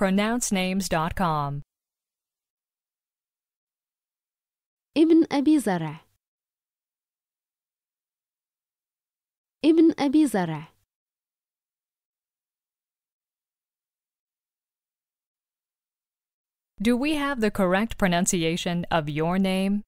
pronouncenames.com. Ibn Abi Zara. Ibn Abi Zara. Do we have the correct pronunciation of your name?